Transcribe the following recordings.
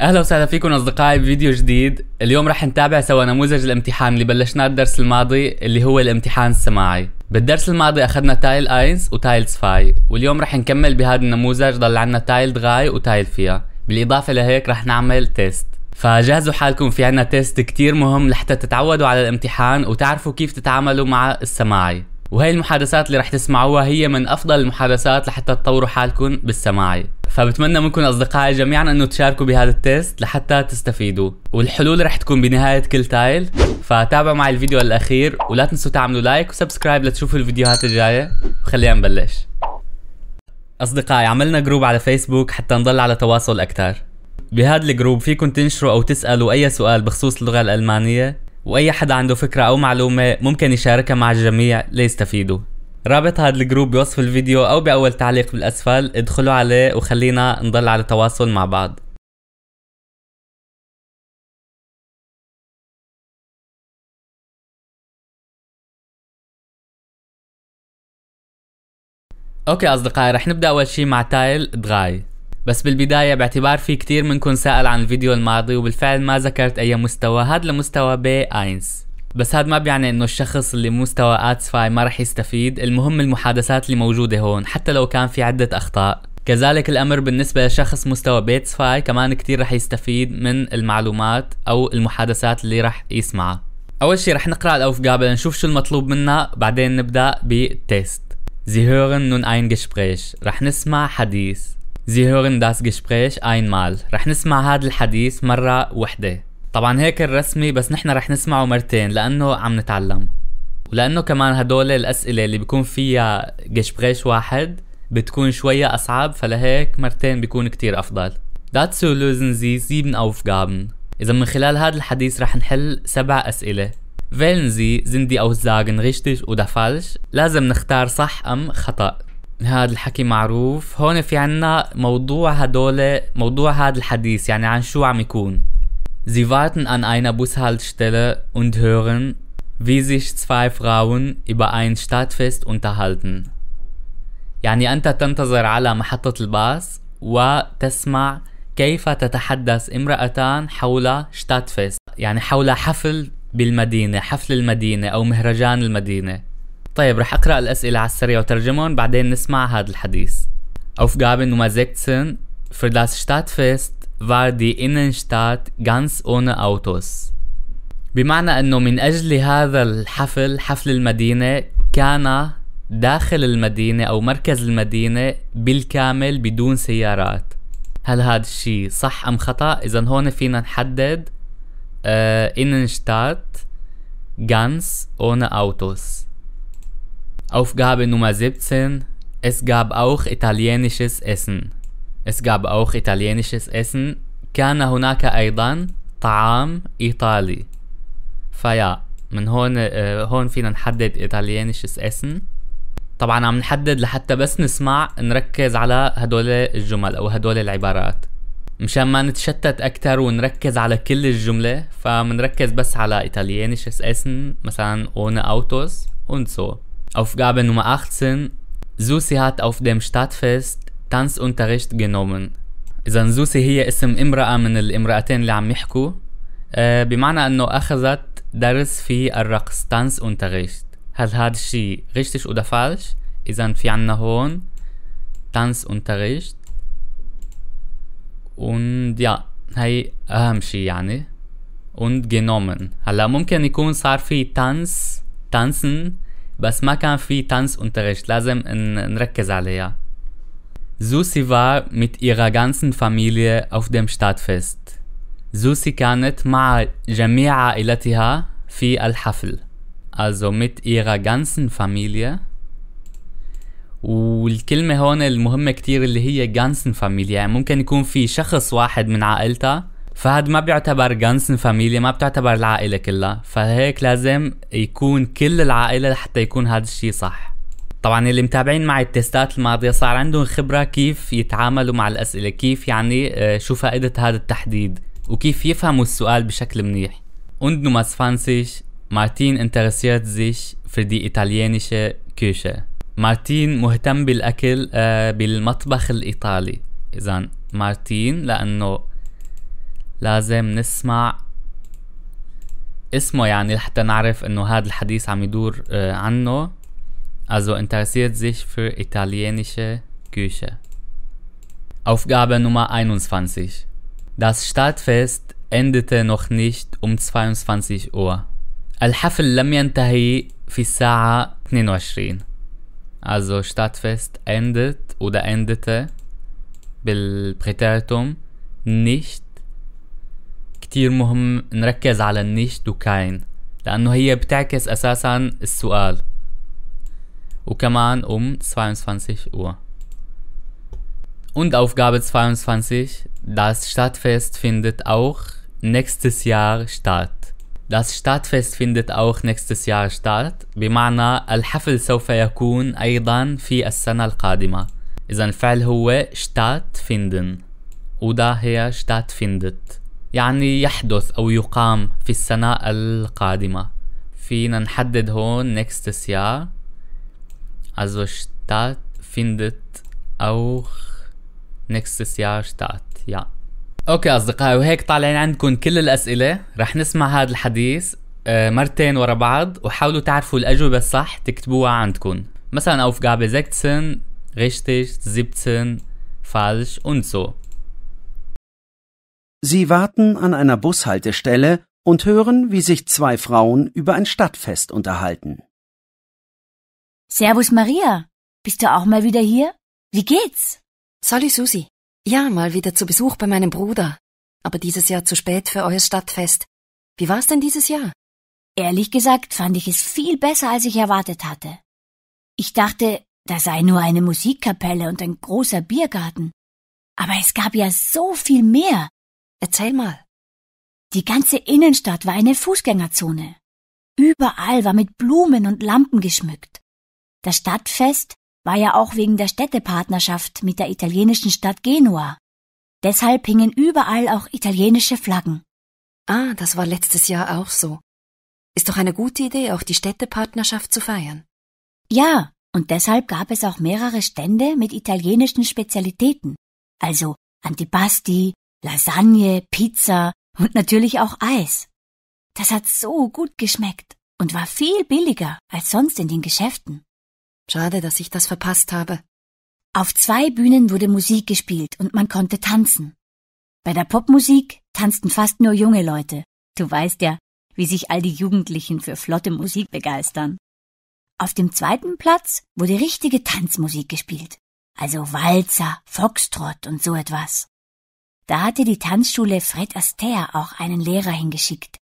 اهلا وسهلا فيكم اصدقائي بفيديو جديد اليوم رح نتابع سوا نموذج الامتحان اللي بلشناه الدرس الماضي اللي هو الامتحان السماعي بالدرس الماضي اخذنا تايل اينز وتايل سفاي واليوم رح نكمل بهذا النموذج ضل عنا تايل غاي وتايل فيا بالاضافة لهيك رح نعمل تيست فجهزوا حالكم في عنا تيست كتير مهم لحتى تتعودوا على الامتحان وتعرفوا كيف تتعاملوا مع السماعي وهي المحادثات اللي رح تسمعوها هي من افضل المحادثات لحتى تطوروا حالكم بالسماعي فبتمنى منكم اصدقائي جميعا انه تشاركوا بهذا التيست لحتى تستفيدوا والحلول رح تكون بنهايه كل تايل فتابعوا معي الفيديو الاخير ولا تنسوا تعملوا لايك وسبسكرايب لتشوفوا الفيديوهات الجايه وخلينا نبلش اصدقائي عملنا جروب على فيسبوك حتى نضل على تواصل اكثر بهذا الجروب فيكم تنشروا او تسالوا اي سؤال بخصوص اللغه الالمانيه واي حدا عنده فكره او معلومه ممكن يشاركها مع الجميع ليستفيدوا رابط هذا الجروب بوصف الفيديو او باول تعليق بالاسفل ادخلوا عليه وخلينا نضل على تواصل مع بعض اوكي اصدقائي رح نبدا اول شي مع تايل دغاي بس بالبداية باعتبار في كتير منكم سأل عن الفيديو الماضي وبالفعل ما ذكرت أي مستوى هاد لمستوى بي أينس بس هاد ما بيعني انه الشخص اللي مستوى فاي ما رح يستفيد المهم المحادثات اللي موجودة هون حتى لو كان في عدة اخطاء كذلك الامر بالنسبة لشخص مستوى بيتس فاي كمان كتير رح يستفيد من المعلومات او المحادثات اللي رح يسمعها اول شي رح نقرأ الاوف قابل نشوف شو المطلوب منا بعدين نبدأ بالتيست Sie hören nun ein Gespräch. رح نسمع حديث Sie hören das Gespräch einmal رح نسمع هذا الحديث مرة وحدة طبعا هيك الرسمي بس نحن رح نسمعه مرتين لأنه عم نتعلم ولأنه كمان هدول الأسئلة اللي بيكون فيها جشبريش واحد بتكون شوية أصعب فلهيك مرتين بيكون كتير أفضل Dazu lösen Sie sieben Aufgaben إذا من خلال هذا الحديث رح نحل سبع أسئلة Wählen Sie sind die Aussagen richtig oder falsch لازم نختار صح أم خطأ هذا الحكي معروف هون في عنا موضوع هدول موضوع هذا الحديث يعني عن شو عم يكون Sie warten an einer Bushaltestelle und hören, wie sich zwei Frauen über ein Stadtfest unterhalten. يعني أنت تنتظر على محطة الباص وتسمع كيف تتحدث امرأتان حول شتاتفيست يعني حول حفل بالمدينة حفل المدينة أو مهرجان المدينة طيب رح أقرأ الأسئلة على السريع وترجمهم بعدين نسمع هذا الحديث Aufgaben Nummer 16 Für das Stadtfest war die Innenstadt ganz ohne بمعنى أنه من أجل هذا الحفل حفل المدينة كان داخل المدينة أو مركز المدينة بالكامل بدون سيارات هل هذا الشيء صح أم خطأ؟ إذا هون فينا نحدد آه إننشتات غانس أون أوتوس Aufgabe Nummer 17. Es gab auch italienisches Essen. Es gab auch italienisches Essen. كان هناك أيضا طعام إيطالي. فيا من هون اه هون فينا نحدد ايطاليانيشس اسن طبعا عم نحدد لحتى بس نسمع نركز على هدول الجمل او هدول العبارات مشان ما نتشتت اكثر ونركز على كل الجمله فمنركز بس على ايطاليانيشس اسن مثلا اون اوتوس und so Aufgabe Nummer 18. Susi hat auf dem Stadtfest Tanzunterricht genommen. إذا زوسي هي اسم امرأة من الامرأتين اللي عم يحكوا أه بمعنى أنه أخذت درس في الرقص تانس unterricht هل هذا الشيء richtig oder falsch؟ إذا في عنا هون تانس unterricht und ja هي أهم شيء يعني und genommen هلا ممكن يكون صار في تانس tanzen بس ما كان في تانس unterricht لازم نركز عليها Susi war mit ihrer ganzen Familie auf dem Stadtfest. Susi كانت مع جميع عائلتها في الحفل. Also mit ihrer ganzen Familie. والكلمة هون المهمة كتير اللي هي ganzen Familie يعني ممكن يكون في شخص واحد من عائلتها فهاد ما بيعتبر جانسن فاميليا ما بتعتبر العائله كلها فهيك لازم يكون كل العائله حتى يكون هذا الشيء صح طبعا اللي متابعين معي التستات الماضية صار عندهم خبرة كيف يتعاملوا مع الأسئلة كيف يعني آه، شو فائدة هذا التحديد وكيف يفهموا السؤال بشكل منيح Und du was مارتين Martin interessiert sich für die italienische Küche. مارتين مهتم بالأكل آه، بالمطبخ الإيطالي إذا مارتين لأنه لازم نسمع اسمه يعني لحتى نعرف انه هذا الحديث عم يدور عنه Also interessiert sich für italienische Küche. Aufgabe Nummer 21. Das Stadtfest endete noch nicht um 22 Uhr. الحفل لم ينتهي في الساعة 22. Also Stadtfest endet oder endete بالpräteritum nicht كتير مهم نركز على النيش كاين لأنه هي بتعكس أساسا السؤال وكمان أم 22 Uhr. Und Aufgabe 22, das Stadtfest findet auch nächstes Jahr statt. Das Stadtfest findet auch nächstes Jahr statt بمعنى الحفل سوف يكون أيضا في السنة القادمة إذا الفعل هو stattfinden oder her stattfindet يعني يحدث أو يقام في السنة القادمة فينا نحدد هون nächstes Jahr also statt findet auch nächstes Jahr statt ja اوكي اصدقائي وهيك طالعين عندكم كل الاسئله رح نسمع هذا الحديث آه، مرتين ورا بعض وحاولوا تعرفوا الاجوبه الصح تكتبوها عندكم مثلا Aufgabe زكتسن غشتش 17 فالش und so Sie warten an einer Bushaltestelle und hören, wie sich zwei Frauen über ein Stadtfest unterhalten. Servus Maria, bist du auch mal wieder hier? Wie geht's? Salut Susi. Ja, mal wieder zu Besuch bei meinem Bruder. Aber dieses Jahr zu spät für euer Stadtfest. Wie war's denn dieses Jahr? Ehrlich gesagt fand ich es viel besser, als ich erwartet hatte. Ich dachte, da sei nur eine Musikkapelle und ein großer Biergarten. Aber es gab ja so viel mehr. Erzähl mal. Die ganze Innenstadt war eine Fußgängerzone. Überall war mit Blumen und Lampen geschmückt. Das Stadtfest war ja auch wegen der Städtepartnerschaft mit der italienischen Stadt Genua. Deshalb hingen überall auch italienische Flaggen. Ah, das war letztes Jahr auch so. Ist doch eine gute Idee, auch die Städtepartnerschaft zu feiern. Ja, und deshalb gab es auch mehrere Stände mit italienischen Spezialitäten, also Antipasti, Lasagne, Pizza und natürlich auch Eis. Das hat so gut geschmeckt und war viel billiger als sonst in den Geschäften. Schade, dass ich das verpasst habe. Auf zwei Bühnen wurde Musik gespielt und man konnte tanzen. Bei der Popmusik tanzten fast nur junge Leute. Du weißt ja, wie sich all die Jugendlichen für flotte Musik begeistern. Auf dem zweiten Platz wurde richtige Tanzmusik gespielt. Also Walzer, Foxtrott und so etwas. Da hatte die Tanzschule Fred Astaire auch einen Lehrer hingeschickt,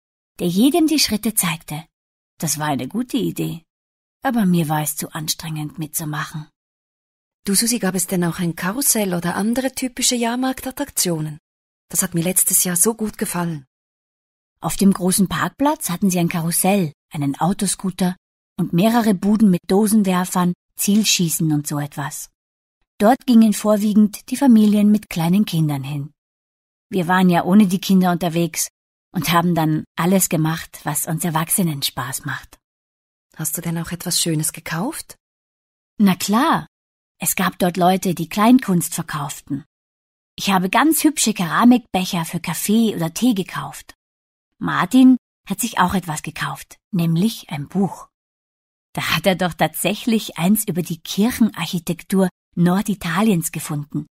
der jedem die Schritte zeigte. Das war eine gute Idee, aber mir war es zu anstrengend mitzumachen. Du Susi, gab es denn auch ein Karussell oder andere typische Jahrmarktattraktionen? Das hat mir letztes Jahr so gut gefallen. Auf dem großen Parkplatz hatten sie ein Karussell, einen Autoscooter und mehrere Buden mit Dosenwerfern, Zielschießen und so etwas. Dort gingen vorwiegend die Familien mit kleinen Kindern hin. Wir waren ja ohne die Kinder unterwegs und haben dann alles gemacht, was uns Erwachsenen Spaß macht. Hast du denn auch etwas Schönes gekauft? Na klar. Es gab dort Leute, die Kleinkunst verkauften. Ich habe ganz hübsche Keramikbecher für Kaffee oder Tee gekauft. Martin hat sich auch etwas gekauft, nämlich ein Buch. Da hat er doch tatsächlich eins über die Kirchenarchitektur Norditaliens gefunden.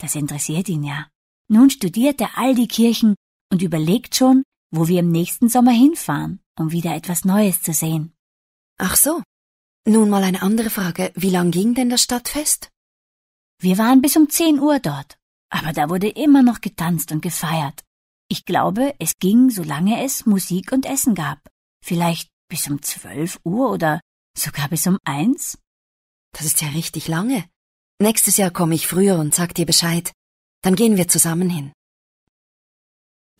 Das interessiert ihn ja. Nun studiert er all die Kirchen und überlegt schon, wo wir im nächsten Sommer hinfahren, um wieder etwas Neues zu sehen. Ach so. Nun mal eine andere Frage. Wie lang ging denn das Stadtfest? Wir waren bis um zehn Uhr dort, aber da wurde immer noch getanzt und gefeiert. Ich glaube, es ging, solange es Musik und Essen gab. Vielleicht bis um zwölf Uhr oder sogar bis um eins? Das ist ja richtig lange. Nächstes Jahr komme ich früher und sag dir Bescheid. Dann gehen wir zusammen hin.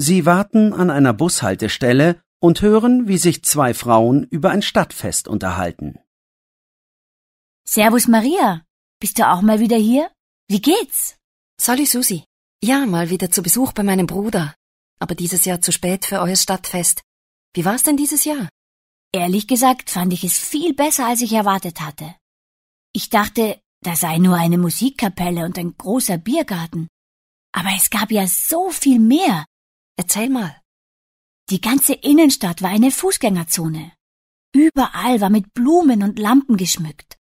Sie warten an einer Bushaltestelle und hören, wie sich zwei Frauen über ein Stadtfest unterhalten. Servus Maria, bist du auch mal wieder hier? Wie geht's? Sali Susi. Ja, mal wieder zu Besuch bei meinem Bruder. Aber dieses Jahr zu spät für euer Stadtfest. Wie war's denn dieses Jahr? Ehrlich gesagt fand ich es viel besser, als ich erwartet hatte. Ich dachte, da sei nur eine Musikkapelle und ein großer Biergarten. Aber es gab ja so viel mehr. Erzähl mal. Die ganze Innenstadt war eine Fußgängerzone. Überall war mit Blumen und Lampen geschmückt.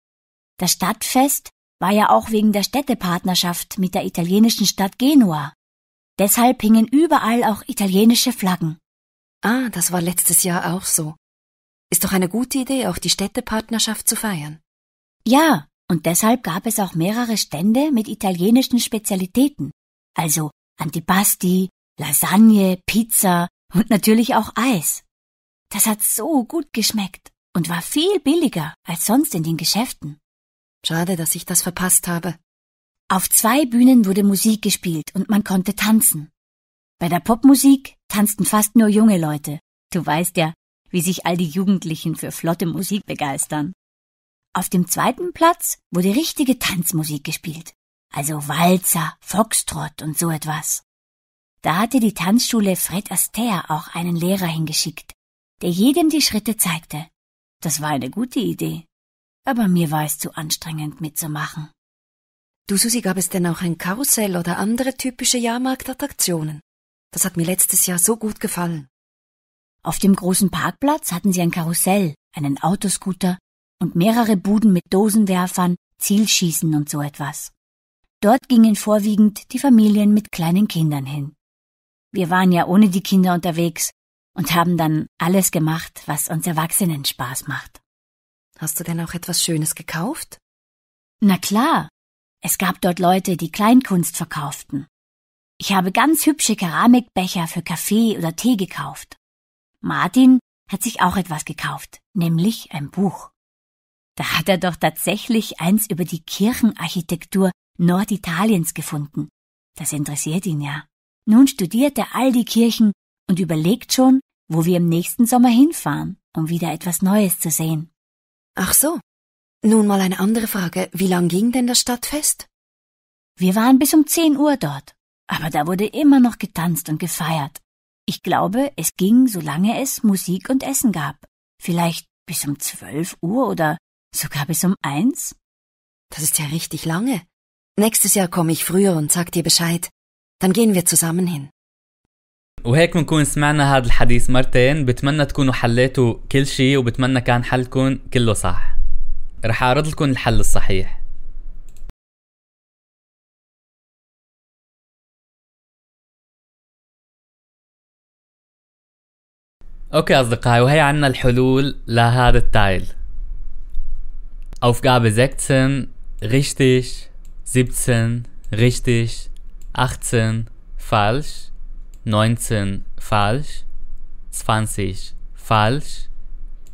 Das Stadtfest war ja auch wegen der Städtepartnerschaft mit der italienischen Stadt Genua. Deshalb hingen überall auch italienische Flaggen. Ah, das war letztes Jahr auch so. Ist doch eine gute Idee, auch die Städtepartnerschaft zu feiern. Ja, und deshalb gab es auch mehrere Stände mit italienischen Spezialitäten also Antipasti, Lasagne, Pizza und natürlich auch Eis. Das hat so gut geschmeckt und war viel billiger als sonst in den Geschäften. Schade, dass ich das verpasst habe. Auf zwei Bühnen wurde Musik gespielt und man konnte tanzen. Bei der Popmusik tanzten fast nur junge Leute. Du weißt ja, wie sich all die Jugendlichen für flotte Musik begeistern. Auf dem zweiten Platz wurde richtige Tanzmusik gespielt also Walzer, Foxtrott und so etwas. Da hatte die Tanzschule Fred Astaire auch einen Lehrer hingeschickt, der jedem die Schritte zeigte. Das war eine gute Idee, aber mir war es zu anstrengend mitzumachen. Du Susi, gab es denn auch ein Karussell oder andere typische Jahrmarktattraktionen? Das hat mir letztes Jahr so gut gefallen. Auf dem großen Parkplatz hatten sie ein Karussell, einen Autoscooter und mehrere Buden mit Dosenwerfern, Zielschießen und so etwas. Dort gingen vorwiegend die Familien mit kleinen Kindern hin. Wir waren ja ohne die Kinder unterwegs und haben dann alles gemacht, was uns Erwachsenen Spaß macht. Hast du denn auch etwas Schönes gekauft? Na klar. Es gab dort Leute, die Kleinkunst verkauften. Ich habe ganz hübsche Keramikbecher für Kaffee oder Tee gekauft. Martin hat sich auch etwas gekauft, nämlich ein Buch. Da hat er doch tatsächlich eins über die Kirchenarchitektur Norditaliens gefunden. Das interessiert ihn ja. Nun studiert er all die Kirchen und überlegt schon, wo wir im nächsten Sommer hinfahren, um wieder etwas Neues zu sehen. Ach so. Nun mal eine andere Frage. Wie lang ging denn das Stadtfest? Wir waren bis um zehn Uhr dort, aber da wurde immer noch getanzt und gefeiert. Ich glaube, es ging, solange es Musik und Essen gab. Vielleicht bis um zwölf Uhr oder sogar bis um eins? Das ist ja richtig lange. Nächstes Jahr komme ich früher und sag dir Bescheid. Dann gehen wir zusammen hin. وهيك بنكون سمعنا هذا الحديث مرتين بتمنى تكونوا حليتوا كل شيء وبتمنى كان حلكم كله صح رح اعرض لكم الحل الصحيح اوكي اصدقائي وهي عنا الحلول لهذا التايل Aufgabe 16 richtig 17 richtig, 18 falsch, 19 falsch, 20 falsch,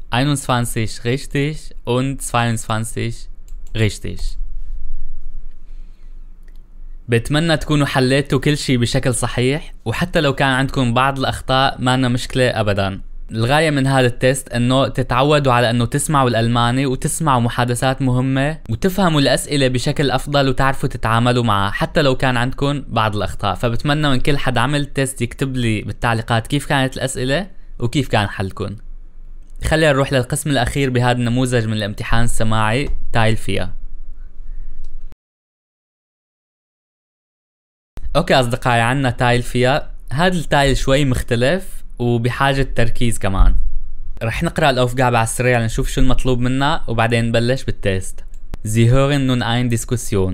21 richtig und 22 richtig. بتمنى تكونوا حليتوا كل شيء بشكل صحيح وحتى لو كان عندكم بعض الأخطاء ما مشكلة أبداً الغاية من هذا التيست انه تتعودوا على انه تسمعوا الالماني وتسمعوا محادثات مهمة وتفهموا الاسئلة بشكل افضل وتعرفوا تتعاملوا معها حتى لو كان عندكم بعض الاخطاء فبتمنى من كل حد عمل تيست يكتب لي بالتعليقات كيف كانت الاسئلة وكيف كان حلكم خلينا نروح للقسم الاخير بهذا النموذج من الامتحان السماعي تايل فيها اوكي اصدقائي عنا تايل فيها هذا التايل شوي مختلف وبحاجة تركيز كمان رح نقرأ الأوفقاع على السريع لنشوف شو المطلوب منا وبعدين نبلش بالتيست Sie hören nun ein Diskussion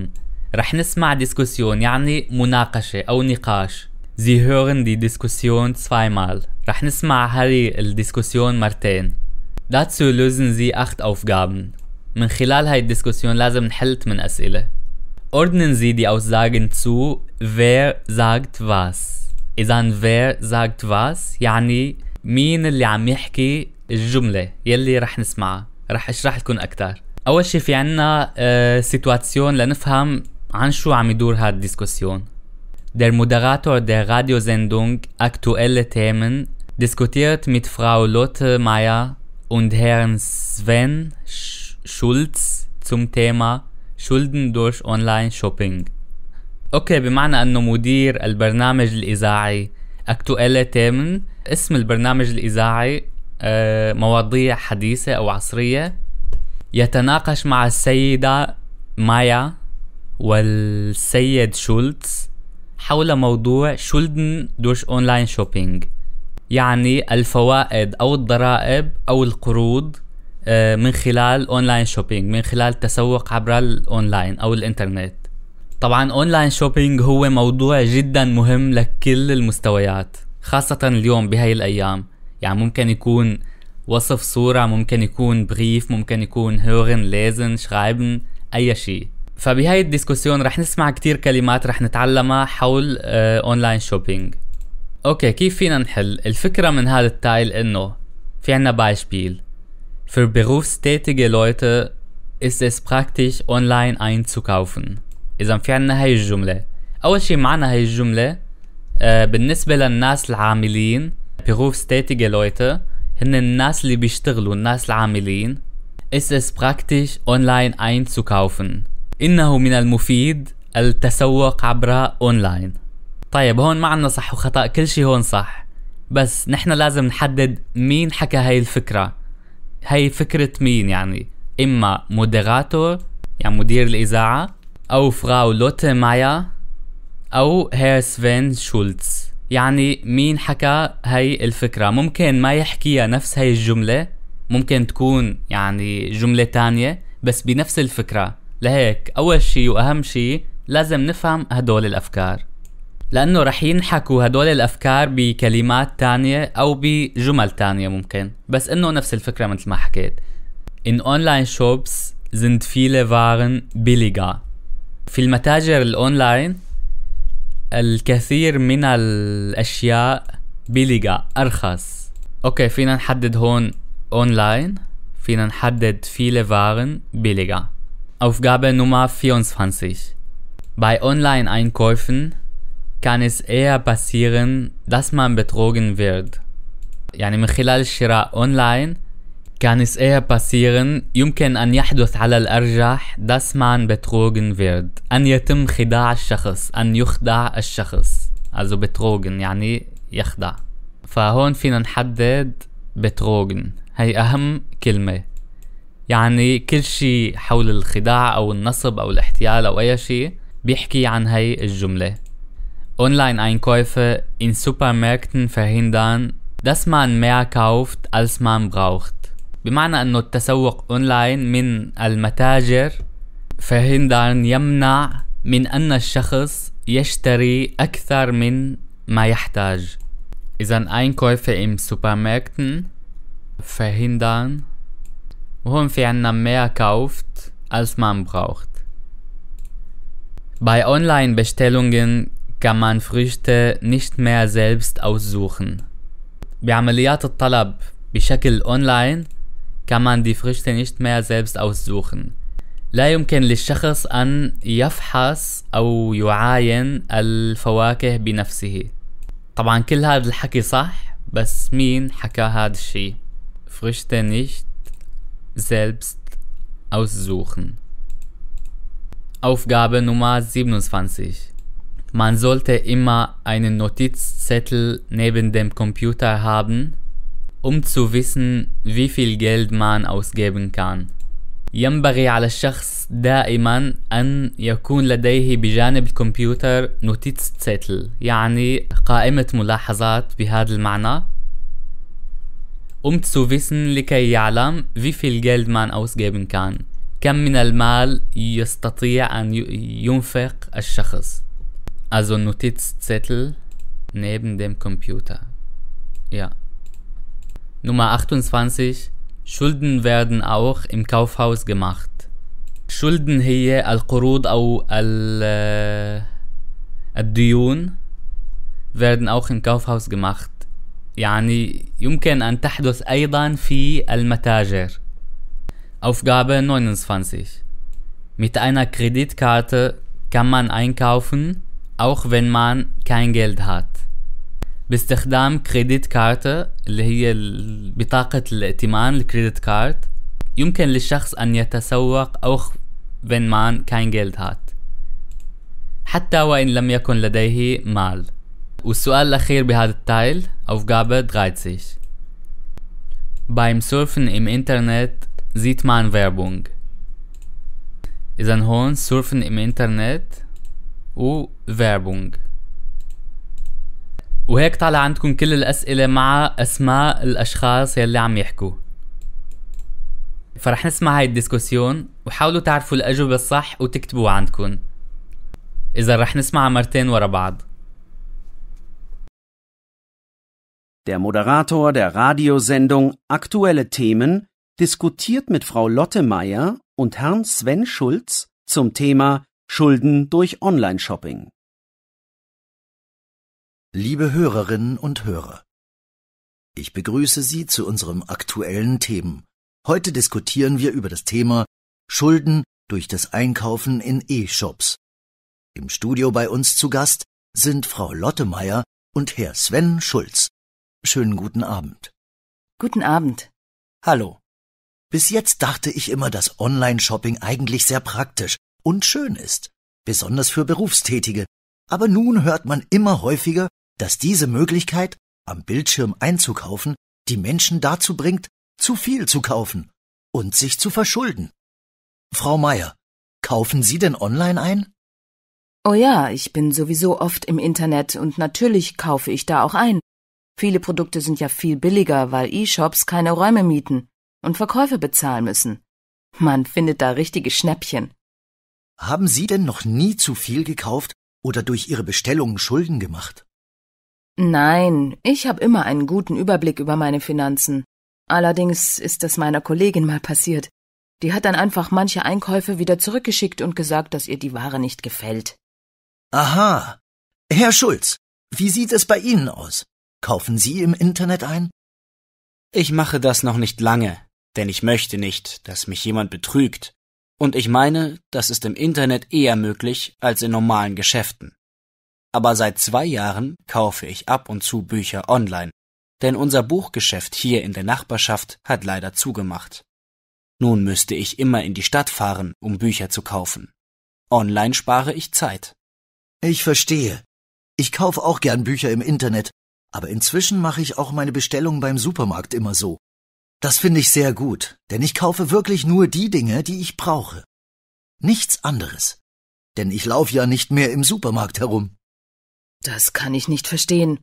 رح نسمع ديسكوسيون يعني مناقشة أو نقاش Sie hören die Diskussion zweimal رح نسمع هذه الديسكوسيون مرتين Dazu lösen Sie acht Aufgaben من خلال هاي الديسكوسيون لازم نحل من أسئلة Ordnen Sie die Aussagen zu Wer sagt was اذا فير زاكت فاس يعني مين اللي عم يحكي الجمله يلي رح نسمعها رح اشرح لكم اكثر اول شيء في عنا أه سيتواسيون لنفهم عن شو عم يدور هاد الديسكوسيون Der Moderator der Radiosendung Aktuelle Themen diskutiert mit Frau Lotte Meyer und Herrn Sven Schulz zum Thema Schulden durch Online-Shopping. اوكي بمعنى انه مدير البرنامج الاذاعي اكتواليتي من اسم البرنامج الاذاعي آه، مواضيع حديثة او عصرية يتناقش مع السيدة مايا والسيد شولتز حول موضوع شولدن دوش اونلاين شوبينج يعني الفوائد او الضرائب او القروض آه، من خلال اونلاين شوبينج من خلال التسوق عبر الاونلاين او الانترنت طبعا اونلاين شوبينج هو موضوع جدا مهم لكل المستويات خاصة اليوم بهاي الايام يعني ممكن يكون وصف صورة ممكن يكون بريف ممكن يكون هورن لازن شرايبن اي شيء فبهاي الديسكوسيون رح نسمع كتير كلمات رح نتعلمها حول آه، اونلاين شوبينج اوكي كيف فينا نحل الفكرة من هذا التايل انه في عنا بايشبيل für berufstätige Leute ist es praktisch online einzukaufen اذا في عنا هاي الجمله اول شي معنا هاي الجمله آه، بالنسبه للناس العاملين ستاتيجي لويتا هن الناس اللي بيشتغلوا الناس العاملين ist أونلاين أين online einzukaufen إنه من المفيد التسوق عبر أونلاين طيب هون ما عنا صح وخطأ كل شي هون صح بس نحن لازم نحدد مين حكى هاي الفكرة هاي فكرة مين يعني إما مودراتور يعني مدير الإذاعة أو فراو لوتي مايا أو هير سفين شولتز يعني مين حكى هاي الفكرة ممكن ما يحكيها نفس هاي الجملة ممكن تكون يعني جملة تانية بس بنفس الفكرة لهيك أول شي وأهم شي لازم نفهم هدول الأفكار لأنه رح ينحكوا هدول الأفكار بكلمات تانية أو بجمل تانية ممكن بس إنه نفس الفكرة مثل ما حكيت In Online-Shops sind viele Waren billiger في المتاجر الاونلاين الكثير من الاشياء بلقى ارخص اوكي فينا نحدد هون اونلاين فينا نحدد فيلي Waren billiger. Aufgabe Nummer 24. Bei Online-Einkäufen kann es eher passieren, dass man betrogen wird. يعني من خلال الشراء اونلاين ايه باسيرن يمكن أن يحدث على الأرجح das man betrogen wird أن يتم خداع الشخص أن يخدع الشخص also betrogen يعني يخدع فهون فينا نحدد betrogen هي أهم كلمة يعني كل شيء حول الخداع أو النصب أو الاحتيال أو أي شيء بيحكي عن هي الجملة Online-Einkäufe in Supermärkten verhindern, dass man mehr kauft, als man braucht. بمعنى انه التسوق اونلاين من المتاجر فهندان يمنع من ان الشخص يشتري اكثر من ما يحتاج اذا اينكويفه ام سوبر ماركتن فهندان وهون في عنا mehr kauft als man braucht bei online bestellungen kann man früchte nicht mehr selbst aussuchen بعمليات الطلب بشكل اونلاين kann man die Früchte nicht mehr selbst aussuchen. لا يمكن للشخص أن يفحص أو يعاين الفواكه بنفسه طبعا كل هذا الحكي صح بس مين حكى هذا الشي Früchte nicht selbst aussuchen Aufgabe Nummer 27 Man sollte immer einen Notizzettel neben dem Computer haben, um zu wissen, wie viel Geld man ausgeben kann. ينبغي على الشخص دائما أن يكون لديه بجانب الكمبيوتر نوتيتس تيتل يعني قائمة ملاحظات بهذا المعنى um zu wissen لكي يعلم wie viel Geld man ausgeben kann كم من المال يستطيع أن ينفق الشخص also تيتل neben dem Computer ja yeah. Nummer 28 Schulden werden auch im Kaufhaus gemacht. Schulden هي القروض أو al الديون äh, werden auch im Kaufhaus gemacht. يعني يمكن أن تحدث أيضا في المتاجر. Aufgabe 29 Mit einer Kreditkarte kann man einkaufen, auch wenn man kein Geld hat. باستخدام كريدت كارت اللي هي بطاقة الائتمان الكريدت كارت يمكن للشخص أن يتسوق أو wenn مان kein جيلد هات حتى وإن لم يكن لديه مال والسؤال الأخير بهذا التايل Aufgabe 30 Beim Surfen إم إنترنت زيت مان فيربونج إذا هون سورفن إم إنترنت و فيربونج وهيك طالع عندكم كل الاسئله مع اسماء الاشخاص يلي عم يحكوا فرح نسمع هاي الديسكوسيون وحاولوا تعرفوا الاجوبه الصح وتكتبوها عندكم اذا رح نسمعها مرتين ورا بعض Der Moderator der Radiosendung Aktuelle Themen diskutiert mit Frau Lotte Meyer und Herrn Sven Schulz zum Thema Schulden durch Online-Shopping. Liebe Hörerinnen und Hörer, ich begrüße Sie zu unserem aktuellen Themen. Heute diskutieren wir über das Thema Schulden durch das Einkaufen in E-Shops. Im Studio bei uns zu Gast sind Frau Lottemeier und Herr Sven Schulz. Schönen guten Abend. Guten Abend. Hallo. Bis jetzt dachte ich immer, dass Online-Shopping eigentlich sehr praktisch und schön ist, besonders für Berufstätige. Aber nun hört man immer häufiger, dass diese Möglichkeit, am Bildschirm einzukaufen, die Menschen dazu bringt, zu viel zu kaufen und sich zu verschulden. Frau Meier, kaufen Sie denn online ein? Oh ja, ich bin sowieso oft im Internet und natürlich kaufe ich da auch ein. Viele Produkte sind ja viel billiger, weil E-Shops keine Räume mieten und Verkäufe bezahlen müssen. Man findet da richtige Schnäppchen. Haben Sie denn noch nie zu viel gekauft oder durch Ihre Bestellungen Schulden gemacht? Nein, ich habe immer einen guten Überblick über meine Finanzen. Allerdings ist das meiner Kollegin mal passiert. Die hat dann einfach manche Einkäufe wieder zurückgeschickt und gesagt, dass ihr die Ware nicht gefällt. Aha. Herr Schulz, wie sieht es bei Ihnen aus? Kaufen Sie im Internet ein? Ich mache das noch nicht lange, denn ich möchte nicht, dass mich jemand betrügt. Und ich meine, das ist im Internet eher möglich als in normalen Geschäften aber seit zwei Jahren kaufe ich ab und zu Bücher online, denn unser Buchgeschäft hier in der Nachbarschaft hat leider zugemacht. Nun müsste ich immer in die Stadt fahren, um Bücher zu kaufen. Online spare ich Zeit. Ich verstehe. Ich kaufe auch gern Bücher im Internet, aber inzwischen mache ich auch meine Bestellung beim Supermarkt immer so. Das finde ich sehr gut, denn ich kaufe wirklich nur die Dinge, die ich brauche. Nichts anderes. Denn ich laufe ja nicht mehr im Supermarkt herum. Das kann ich nicht verstehen.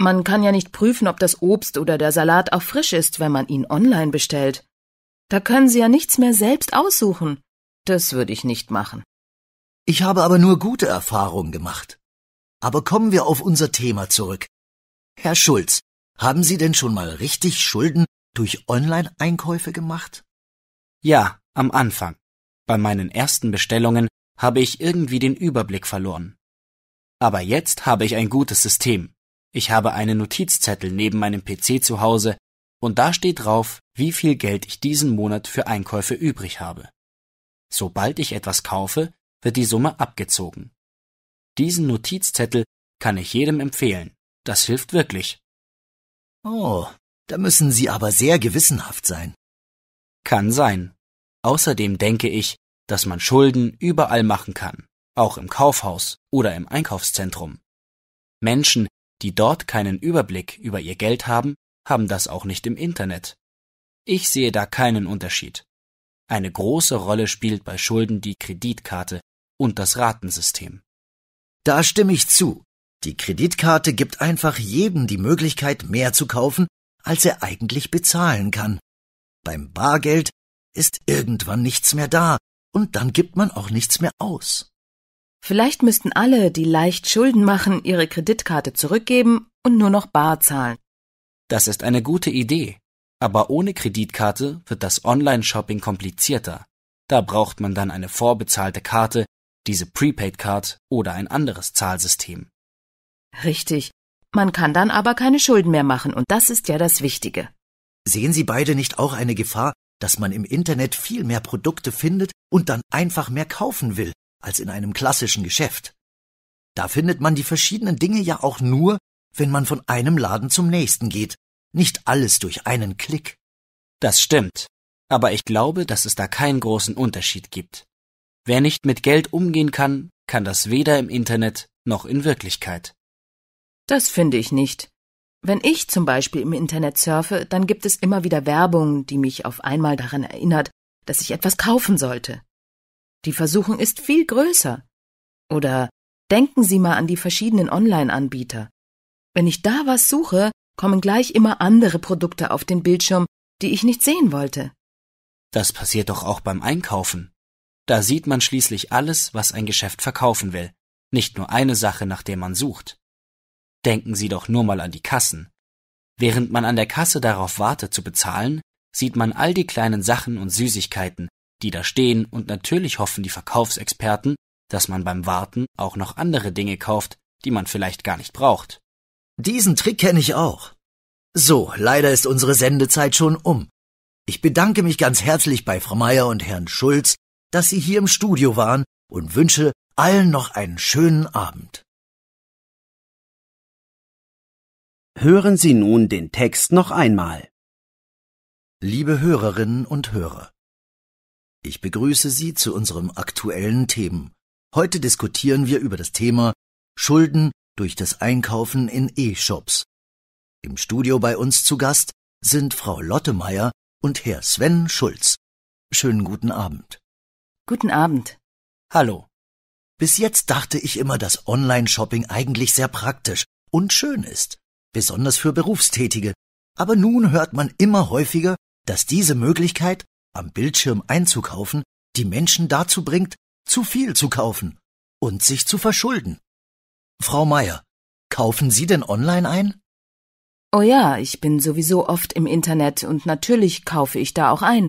Man kann ja nicht prüfen, ob das Obst oder der Salat auch frisch ist, wenn man ihn online bestellt. Da können Sie ja nichts mehr selbst aussuchen. Das würde ich nicht machen. Ich habe aber nur gute Erfahrungen gemacht. Aber kommen wir auf unser Thema zurück. Herr Schulz, haben Sie denn schon mal richtig Schulden durch Online-Einkäufe gemacht? Ja, am Anfang. Bei meinen ersten Bestellungen habe ich irgendwie den Überblick verloren. Aber jetzt habe ich ein gutes System. Ich habe einen Notizzettel neben meinem PC zu Hause und da steht drauf, wie viel Geld ich diesen Monat für Einkäufe übrig habe. Sobald ich etwas kaufe, wird die Summe abgezogen. Diesen Notizzettel kann ich jedem empfehlen. Das hilft wirklich. Oh, da müssen Sie aber sehr gewissenhaft sein. Kann sein. Außerdem denke ich, dass man Schulden überall machen kann auch im Kaufhaus oder im Einkaufszentrum. Menschen, die dort keinen Überblick über ihr Geld haben, haben das auch nicht im Internet. Ich sehe da keinen Unterschied. Eine große Rolle spielt bei Schulden die Kreditkarte und das Ratensystem. Da stimme ich zu. Die Kreditkarte gibt einfach jedem die Möglichkeit, mehr zu kaufen, als er eigentlich bezahlen kann. Beim Bargeld ist irgendwann nichts mehr da, und dann gibt man auch nichts mehr aus. Vielleicht müssten alle, die leicht Schulden machen, ihre Kreditkarte zurückgeben und nur noch bar zahlen. Das ist eine gute Idee. Aber ohne Kreditkarte wird das Online-Shopping komplizierter. Da braucht man dann eine vorbezahlte Karte, diese Prepaid Card oder ein anderes Zahlsystem. Richtig. Man kann dann aber keine Schulden mehr machen und das ist ja das Wichtige. Sehen Sie beide nicht auch eine Gefahr, dass man im Internet viel mehr Produkte findet und dann einfach mehr kaufen will, als in einem klassischen Geschäft. Da findet man die verschiedenen Dinge ja auch nur, wenn man von einem Laden zum nächsten geht, nicht alles durch einen Klick. Das stimmt, aber ich glaube, dass es da keinen großen Unterschied gibt. Wer nicht mit Geld umgehen kann, kann das weder im Internet noch in Wirklichkeit. Das finde ich nicht. Wenn ich zum Beispiel im Internet surfe, dann gibt es immer wieder Werbung, die mich auf einmal daran erinnert, dass ich etwas kaufen sollte. Die Versuchung ist viel größer. Oder denken Sie mal an die verschiedenen Online-Anbieter. Wenn ich da was suche, kommen gleich immer andere Produkte auf den Bildschirm, die ich nicht sehen wollte. Das passiert doch auch beim Einkaufen. Da sieht man schließlich alles, was ein Geschäft verkaufen will, nicht nur eine Sache, nach der man sucht. Denken Sie doch nur mal an die Kassen. Während man an der Kasse darauf wartet zu bezahlen, sieht man all die kleinen Sachen und Süßigkeiten, die da stehen und natürlich hoffen die Verkaufsexperten, dass man beim Warten auch noch andere Dinge kauft, die man vielleicht gar nicht braucht. Diesen Trick kenne ich auch. So, leider ist unsere Sendezeit schon um. Ich bedanke mich ganz herzlich bei Frau Meier und Herrn Schulz, dass Sie hier im Studio waren und wünsche allen noch einen schönen Abend. Hören Sie nun den Text noch einmal. Liebe Hörerinnen und Hörer, ich begrüße Sie zu unserem aktuellen Themen. Heute diskutieren wir über das Thema Schulden durch das Einkaufen in E-Shops. Im Studio bei uns zu Gast sind Frau Lottemeier und Herr Sven Schulz. Schönen guten Abend. Guten Abend. Hallo. Bis jetzt dachte ich immer, dass Online-Shopping eigentlich sehr praktisch und schön ist, besonders für Berufstätige. Aber nun hört man immer häufiger, dass diese Möglichkeit am Bildschirm einzukaufen, die Menschen dazu bringt, zu viel zu kaufen und sich zu verschulden. Frau Meier, kaufen Sie denn online ein? Oh ja, ich bin sowieso oft im Internet und natürlich kaufe ich da auch ein.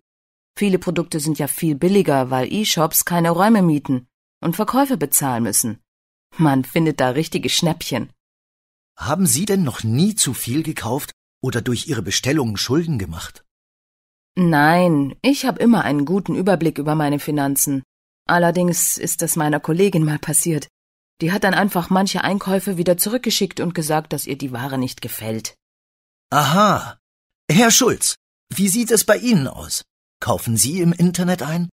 Viele Produkte sind ja viel billiger, weil E-Shops keine Räume mieten und Verkäufe bezahlen müssen. Man findet da richtige Schnäppchen. Haben Sie denn noch nie zu viel gekauft oder durch Ihre Bestellungen Schulden gemacht? Nein, ich habe immer einen guten Überblick über meine Finanzen. Allerdings ist das meiner Kollegin mal passiert. Die hat dann einfach manche Einkäufe wieder zurückgeschickt und gesagt, dass ihr die Ware nicht gefällt. Aha. Herr Schulz, wie sieht es bei Ihnen aus? Kaufen Sie im Internet ein?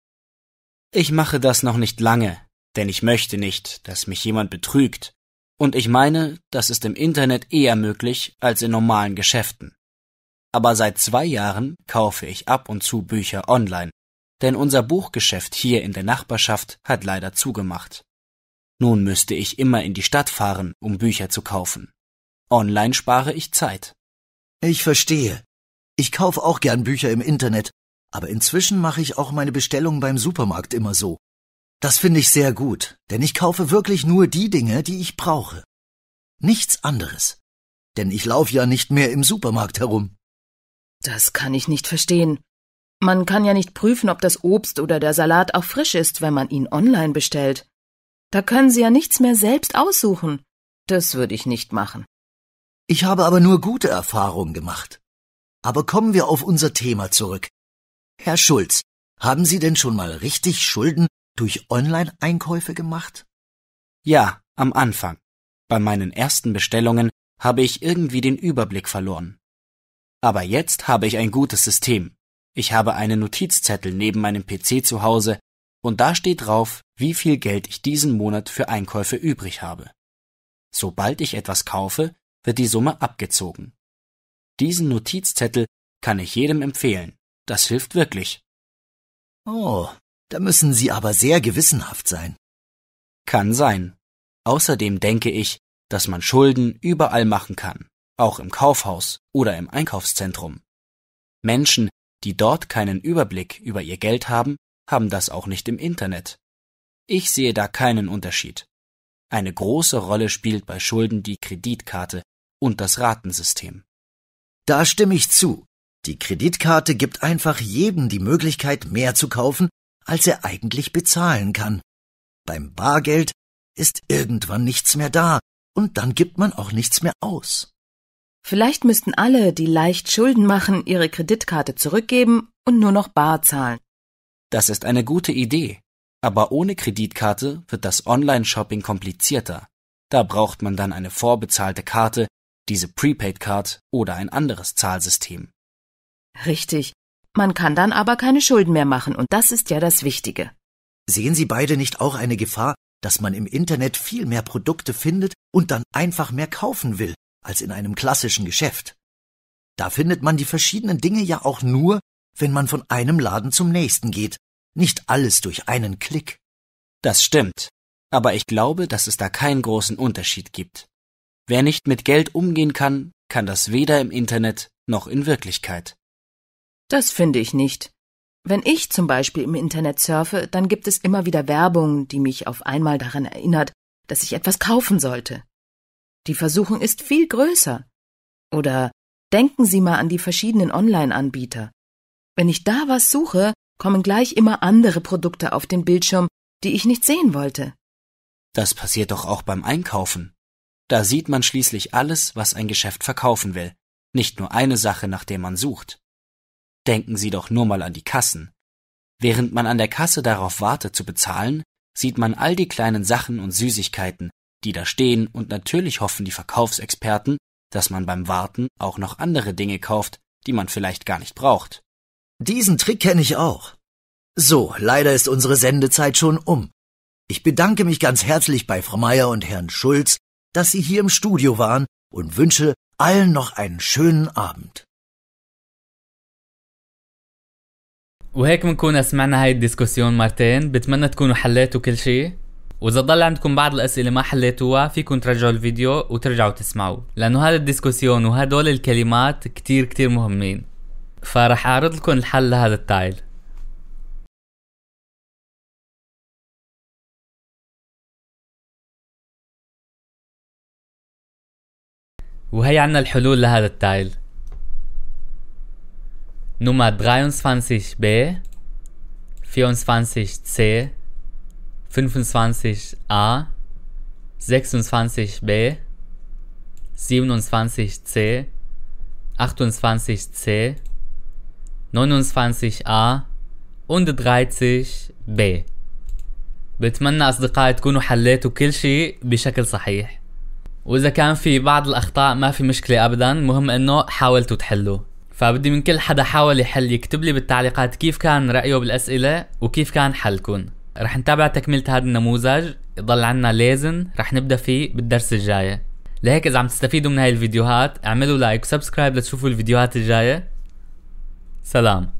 Ich mache das noch nicht lange, denn ich möchte nicht, dass mich jemand betrügt. Und ich meine, das ist im Internet eher möglich als in normalen Geschäften aber seit zwei Jahren kaufe ich ab und zu Bücher online, denn unser Buchgeschäft hier in der Nachbarschaft hat leider zugemacht. Nun müsste ich immer in die Stadt fahren, um Bücher zu kaufen. Online spare ich Zeit. Ich verstehe. Ich kaufe auch gern Bücher im Internet, aber inzwischen mache ich auch meine Bestellung beim Supermarkt immer so. Das finde ich sehr gut, denn ich kaufe wirklich nur die Dinge, die ich brauche. Nichts anderes. Denn ich laufe ja nicht mehr im Supermarkt herum. Das kann ich nicht verstehen. Man kann ja nicht prüfen, ob das Obst oder der Salat auch frisch ist, wenn man ihn online bestellt. Da können Sie ja nichts mehr selbst aussuchen. Das würde ich nicht machen. Ich habe aber nur gute Erfahrungen gemacht. Aber kommen wir auf unser Thema zurück. Herr Schulz, haben Sie denn schon mal richtig Schulden durch Online-Einkäufe gemacht? Ja, am Anfang. Bei meinen ersten Bestellungen habe ich irgendwie den Überblick verloren. Aber jetzt habe ich ein gutes System. Ich habe einen Notizzettel neben meinem PC zu Hause und da steht drauf, wie viel Geld ich diesen Monat für Einkäufe übrig habe. Sobald ich etwas kaufe, wird die Summe abgezogen. Diesen Notizzettel kann ich jedem empfehlen. Das hilft wirklich. Oh, da müssen Sie aber sehr gewissenhaft sein. Kann sein. Außerdem denke ich, dass man Schulden überall machen kann auch im Kaufhaus oder im Einkaufszentrum. Menschen, die dort keinen Überblick über ihr Geld haben, haben das auch nicht im Internet. Ich sehe da keinen Unterschied. Eine große Rolle spielt bei Schulden die Kreditkarte und das Ratensystem. Da stimme ich zu. Die Kreditkarte gibt einfach jedem die Möglichkeit, mehr zu kaufen, als er eigentlich bezahlen kann. Beim Bargeld ist irgendwann nichts mehr da, und dann gibt man auch nichts mehr aus. Vielleicht müssten alle, die leicht Schulden machen, ihre Kreditkarte zurückgeben und nur noch bar zahlen. Das ist eine gute Idee. Aber ohne Kreditkarte wird das Online-Shopping komplizierter. Da braucht man dann eine vorbezahlte Karte, diese Prepaid Card oder ein anderes Zahlsystem. Richtig. Man kann dann aber keine Schulden mehr machen und das ist ja das Wichtige. Sehen Sie beide nicht auch eine Gefahr, dass man im Internet viel mehr Produkte findet und dann einfach mehr kaufen will? als in einem klassischen Geschäft. Da findet man die verschiedenen Dinge ja auch nur, wenn man von einem Laden zum nächsten geht, nicht alles durch einen Klick. Das stimmt, aber ich glaube, dass es da keinen großen Unterschied gibt. Wer nicht mit Geld umgehen kann, kann das weder im Internet noch in Wirklichkeit. Das finde ich nicht. Wenn ich zum Beispiel im Internet surfe, dann gibt es immer wieder Werbung, die mich auf einmal daran erinnert, dass ich etwas kaufen sollte. Die Versuchung ist viel größer. Oder denken Sie mal an die verschiedenen Online-Anbieter. Wenn ich da was suche, kommen gleich immer andere Produkte auf den Bildschirm, die ich nicht sehen wollte. Das passiert doch auch beim Einkaufen. Da sieht man schließlich alles, was ein Geschäft verkaufen will, nicht nur eine Sache, nach der man sucht. Denken Sie doch nur mal an die Kassen. Während man an der Kasse darauf wartet zu bezahlen, sieht man all die kleinen Sachen und Süßigkeiten, die da stehen und natürlich hoffen die Verkaufsexperten, dass man beim Warten auch noch andere Dinge kauft, die man vielleicht gar nicht braucht. Diesen Trick kenne ich auch. So, leider ist unsere Sendezeit schon um. Ich bedanke mich ganz herzlich bei Frau Meier und Herrn Schulz, dass Sie hier im Studio waren und wünsche allen noch einen schönen Abend. وهيك بنكون أسمعنا هاي الدiskussion مرتين بتمنى تكونوا حليتوا كل شيء واذا ضل عندكم بعض الاسئله ما حليتوها فيكم ترجعوا الفيديو وترجعوا تسمعوا لانه هذا الديسكوسيون وهدول الكلمات كتير كتير مهمين فرح اعرض لكم الحل لهذا التايل وهي عنا الحلول لهذا التايل فانسيش 23 فيونس 24 سي 25a, 26b, 27c, 28c, 29a und 30b بتمنى أصدقائي تكونوا حليتوا كل شيء بشكل صحيح وإذا كان في بعض الأخطاء ما في مشكلة أبدا مهم إنه حاولتوا تحلوا فبدي من كل حدا حاول يحل يكتب لي بالتعليقات كيف كان رأيه بالأسئلة وكيف كان حلكم رح نتابع تكملة هذا النموذج يضل عنا ليزن رح نبدأ فيه بالدرس الجاي لهيك إذا عم تستفيدوا من هاي الفيديوهات اعملوا لايك وسبسكرايب لتشوفوا الفيديوهات الجاية سلام